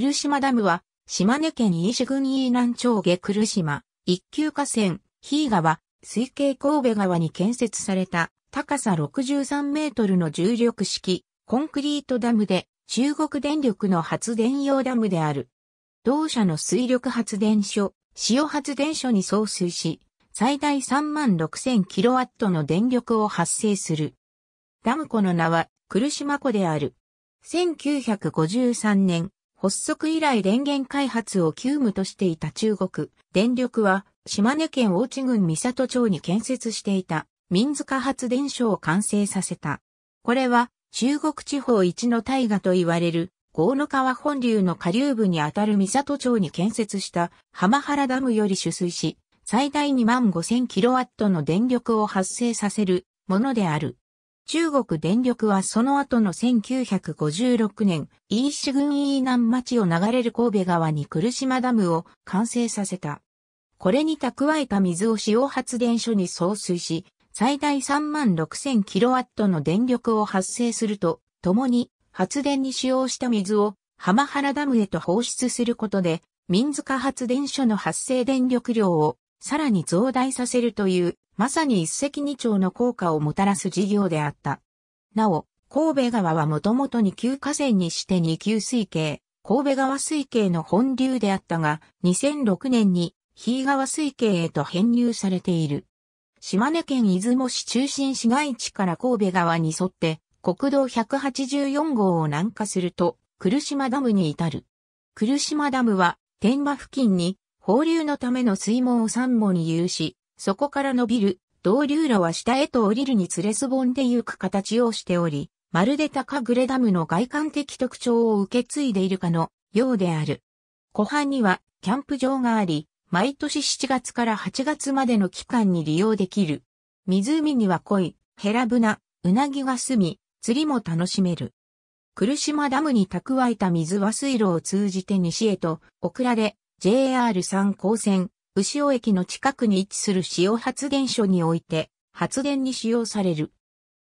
来島ダムは、島根県伊志郡伊南町下来島、一級河川、日川、水系神戸川に建設された、高さ63メートルの重力式、コンクリートダムで、中国電力の発電用ダムである。同社の水力発電所、塩発電所に送水し、最大3万6000キロワットの電力を発生する。ダム湖の名は、来島湖である。1953年、発足以来電源開発を急務としていた中国、電力は島根県大地郡三里町に建設していた民塚発電所を完成させた。これは中国地方一の大河と言われる豪野川本流の下流部にあたる三里町に建設した浜原ダムより取水し、最大2万5000キロワットの電力を発生させるものである。中国電力はその後の1956年、イーシ郡イー南町を流れる神戸川に来島ダムを完成させた。これに蓄えた水を使用発電所に送水し、最大3万6000キロワットの電力を発生すると、共に発電に使用した水を浜原ダムへと放出することで、民塚発電所の発生電力量をさらに増大させるという、まさに一石二鳥の効果をもたらす事業であった。なお、神戸川はもともとに級河川にして二級水系、神戸川水系の本流であったが、2006年に日川水系へと編入されている。島根県出雲市中心市街地から神戸川に沿って国道184号を南下すると、来島ダムに至る。来島ダムは天馬付近に放流のための水門を三本有し、そこから伸びる、同流路は下へと降りるにつれすぼんでゆく形をしており、まるで高暮ダムの外観的特徴を受け継いでいるかのようである。湖畔にはキャンプ場があり、毎年7月から8月までの期間に利用できる。湖には濃い、ヘラブナ、ウナギが住み、釣りも楽しめる。来島ダムに蓄えた水は水路を通じて西へと送られ、JR3 高線、牛尾駅の近くに位置する塩発電所において、発電に使用される。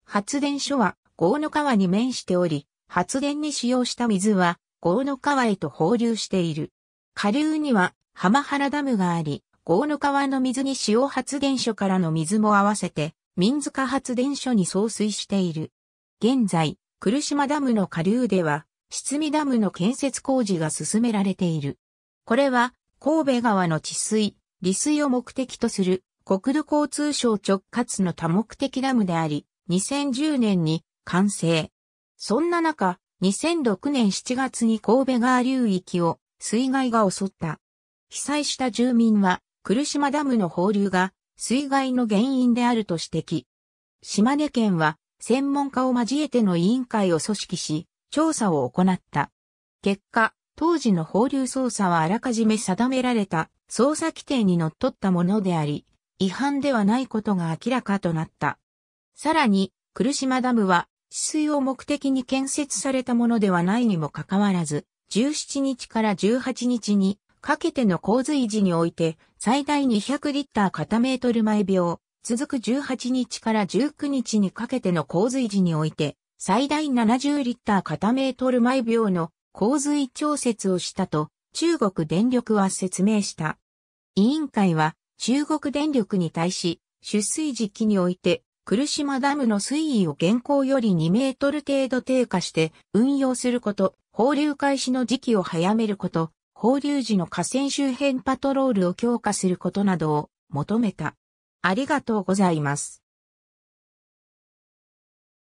発電所は、豪の川に面しており、発電に使用した水は、豪の川へと放流している。下流には、浜原ダムがあり、豪の川の水に塩発電所からの水も合わせて、民塚発電所に送水している。現在、来島ダムの下流では、七味ダムの建設工事が進められている。これは、神戸川の治水、利水を目的とする国土交通省直轄の多目的ダムであり、2010年に完成。そんな中、2006年7月に神戸川流域を水害が襲った。被災した住民は、来島ダムの放流が水害の原因であると指摘。島根県は専門家を交えての委員会を組織し、調査を行った。結果、当時の放流捜査はあらかじめ定められた捜査規定にのっとったものであり、違反ではないことが明らかとなった。さらに、来島ダムは、治水を目的に建設されたものではないにもかかわらず、17日から18日にかけての洪水時において、最大200リッター片メートル毎秒、続く18日から19日にかけての洪水時において、最大70リッター片メートル毎秒の洪水調節をしたと中国電力は説明した。委員会は中国電力に対し、出水時期において、来島ダムの水位を現行より2メートル程度低下して運用すること、放流開始の時期を早めること、放流時の河川周辺パトロールを強化することなどを求めた。ありがとうございます。